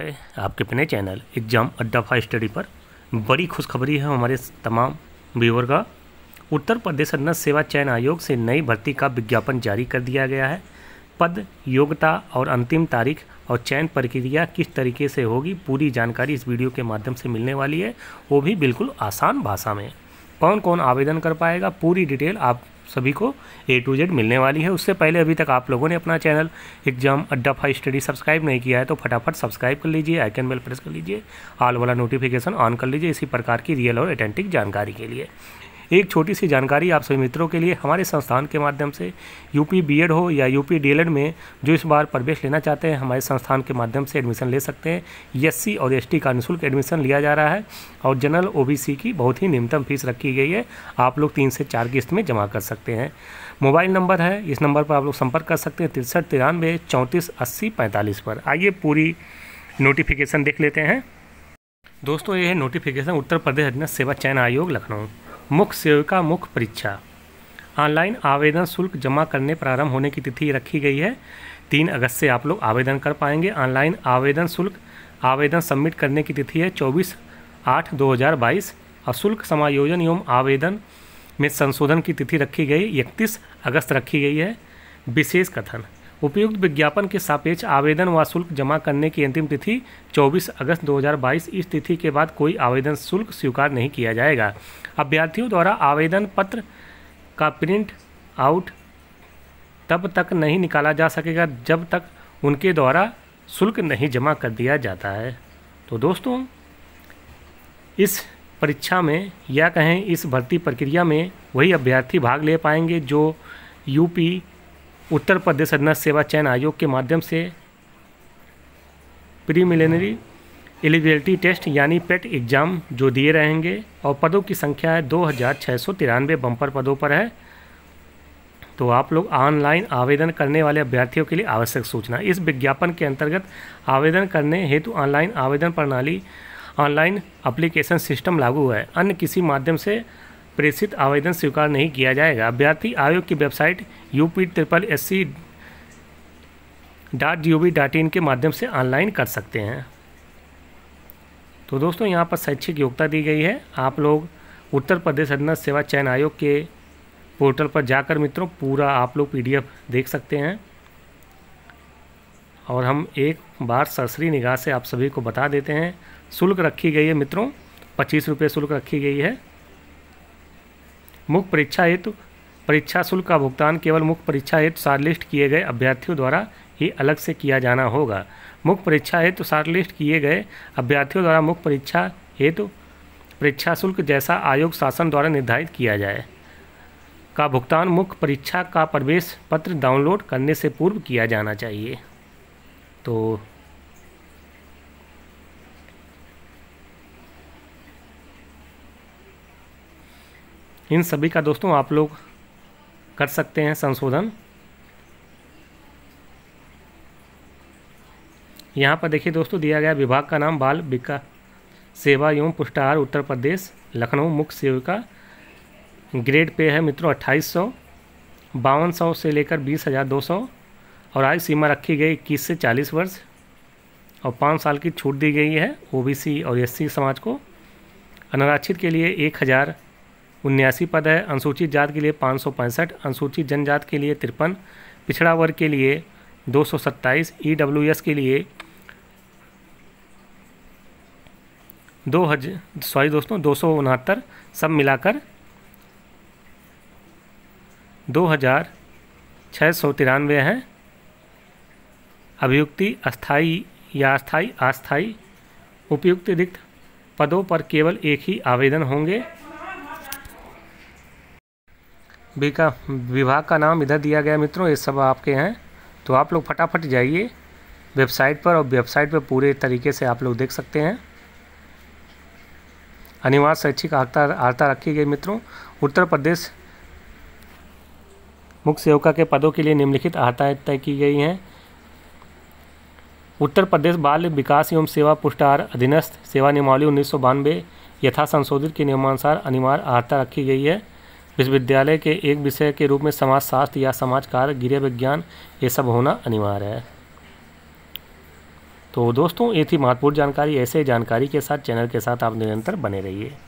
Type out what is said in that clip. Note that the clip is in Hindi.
है आपके अपने चैनल एग्ज़ाम अड्डा फा स्टडी पर बड़ी खुशखबरी है हमारे तमाम व्यूवर का उत्तर प्रदेश अन्न सेवा चयन आयोग से नई भर्ती का विज्ञापन जारी कर दिया गया है पद योग्यता और अंतिम तारीख और चयन प्रक्रिया किस तरीके से होगी पूरी जानकारी इस वीडियो के माध्यम से मिलने वाली है वो भी बिल्कुल आसान भाषा में कौन कौन आवेदन कर पाएगा पूरी डिटेल आप सभी को ए टू जेड मिलने वाली है उससे पहले अभी तक आप लोगों ने अपना channel exam Adda five study subscribe नहीं किया है तो फटाफट सब्सक्राइब कर लीजिए आइकन बेल प्रेस कर लीजिए ऑल वाला नोटिफिकेशन ऑन कर लीजिए इसी प्रकार की रियल और अटेंटिक जानकारी के लिए एक छोटी सी जानकारी आप सभी मित्रों के लिए हमारे संस्थान के माध्यम से यूपी बीएड हो या यूपी डीएलएड में जो इस बार प्रवेश लेना चाहते हैं हमारे संस्थान के माध्यम से एडमिशन ले सकते हैं एस और एस का निःशुल्क एडमिशन लिया जा रहा है और जनरल ओ की बहुत ही न्यूनतम फीस रखी गई है आप लोग तीन से चार किस्त में जमा कर सकते हैं मोबाइल नंबर है इस नंबर पर आप लोग संपर्क कर सकते हैं तिरसठ तिरानवे चौंतीस अस्सी पैंतालीस पर आइए पूरी नोटिफिकेशन देख लेते हैं दोस्तों ये है नोटिफिकेशन उत्तर प्रदेश अधीन सेवा चयन आयोग लखनऊ मुख्य सेविका मुख्य परीक्षा ऑनलाइन आवेदन शुल्क जमा करने प्रारंभ होने की तिथि रखी गई है तीन अगस्त से आप लोग आवेदन कर पाएंगे ऑनलाइन आवेदन शुल्क आवेदन सबमिट करने की तिथि है चौबीस आठ दो हज़ार बाईस और शुल्क समायोजन एवं आवेदन में संशोधन की तिथि रखी गई इकतीस अगस्त रखी गई है विशेष कथन उपयुक्त विज्ञापन के सापेक्ष आवेदन व शुल्क जमा करने की अंतिम तिथि 24 अगस्त 2022 इस तिथि के बाद कोई आवेदन शुल्क स्वीकार नहीं किया जाएगा अभ्यर्थियों द्वारा आवेदन पत्र का प्रिंट आउट तब तक नहीं निकाला जा सकेगा जब तक उनके द्वारा शुल्क नहीं जमा कर दिया जाता है तो दोस्तों इस परीक्षा में या कहें इस भर्ती प्रक्रिया में वही अभ्यर्थी भाग ले पाएंगे जो यूपी उत्तर प्रदेश अधना सेवा चयन आयोग के माध्यम से प्रीमिलिनरी एलिजिबिलिटी टेस्ट यानी पेट एग्ज़ाम जो दिए रहेंगे और पदों की संख्या है दो हज़ार छः सौ तिरानवे बम्पर पदों पर है तो आप लोग ऑनलाइन आवेदन करने वाले अभ्यर्थियों के लिए आवश्यक सूचना इस विज्ञापन के अंतर्गत आवेदन करने हेतु ऑनलाइन आवेदन प्रणाली ऑनलाइन अप्लीकेशन सिस्टम लागू है अन्य किसी माध्यम से प्रेषित आवेदन स्वीकार नहीं किया जाएगा अभ्यर्थी आयोग की website U P triple S C dot G O V dot in के माध्यम से ऑनलाइन कर सकते हैं तो दोस्तों यहाँ पर शैक्षिक योग्यता दी गई है आप लोग उत्तर प्रदेश अधीन सेवा चयन आयोग के पोर्टल पर जाकर मित्रों पूरा आप लोग पीडीएफ देख सकते हैं और हम एक बार सरसरी निगाह से आप सभी को बता देते हैं शुल्क रखी गई है मित्रों पच्चीस रुपये शुल्क रखी गई है मुख्य परीक्षा हेतु परीक्षा शुल्क का भुगतान केवल मुख्य परीक्षा हेतु शार्टलिस्ट किए गए अभ्यर्थियों द्वारा ही अलग से किया जाना होगा मुख्य परीक्षा हेतु शार्टलिस्ट किए गए अभ्यर्थियों द्वारा मुख्य परीक्षा हेतु परीक्षा शुल्क जैसा आयोग शासन द्वारा निर्धारित किया जाए का भुगतान मुख्य परीक्षा का प्रवेश पत्र डाउनलोड करने से पूर्व किया जाना चाहिए तो इन सभी का दोस्तों आप लोग कर सकते हैं संशोधन यहाँ पर देखिए दोस्तों दिया गया विभाग का नाम बाल विकास सेवा एवं पुष्टाहार उत्तर प्रदेश लखनऊ मुख्य सेविका ग्रेड पे है मित्रों अट्ठाईस सौ बावन सौ से लेकर बीस हज़ार दो सौ और आयु सीमा रखी गई इक्कीस से चालीस वर्ष और पाँच साल की छूट दी गई है ओबीसी और एससी समाज को अनारक्षित के लिए एक हज़ार उन्यासी पद है अनुसूचित जात के लिए पाँच सौ पैंसठ अनुसूचित जनजात के लिए तिरपन पिछड़ा वर्ग के लिए दो सौ सत्ताईस ई डब्ल्यू एस के लिए दो हज सॉरी दोस्तों दो सौ उनहत्तर सब मिलाकर दो हज़ार छः सौ तिरानवे हैं अभियुक्ति अस्थाई या अस्थाई अस्थाई उपयुक्त रिक्त पदों पर केवल एक ही आवेदन होंगे बी का विभाग का नाम इधर दिया गया मित्रों ये सब आपके हैं तो आप लोग फटाफट जाइए वेबसाइट पर और वेबसाइट पर पूरे तरीके से आप लोग देख सकते हैं अनिवार्य शैक्षिक आर्ता आर्ता रखी गई मित्रों उत्तर प्रदेश मुख्य सेवका के पदों के लिए निम्नलिखित आर्ताएँ तय की गई हैं उत्तर प्रदेश बाल विकास एवं सेवा पुष्टार अधीनस्थ सेवा नियमावली उन्नीस सौ बानवे यथा संशोधित के नियमानुसार अनिवार्य आर्ता रखी गई है विश्वविद्यालय के एक विषय के रूप में समाजशास्त्र या समाज कार्य गृह विज्ञान ये सब होना अनिवार्य है तो दोस्तों ये थी महत्वपूर्ण जानकारी ऐसे जानकारी के साथ चैनल के साथ आप निरंतर बने रहिए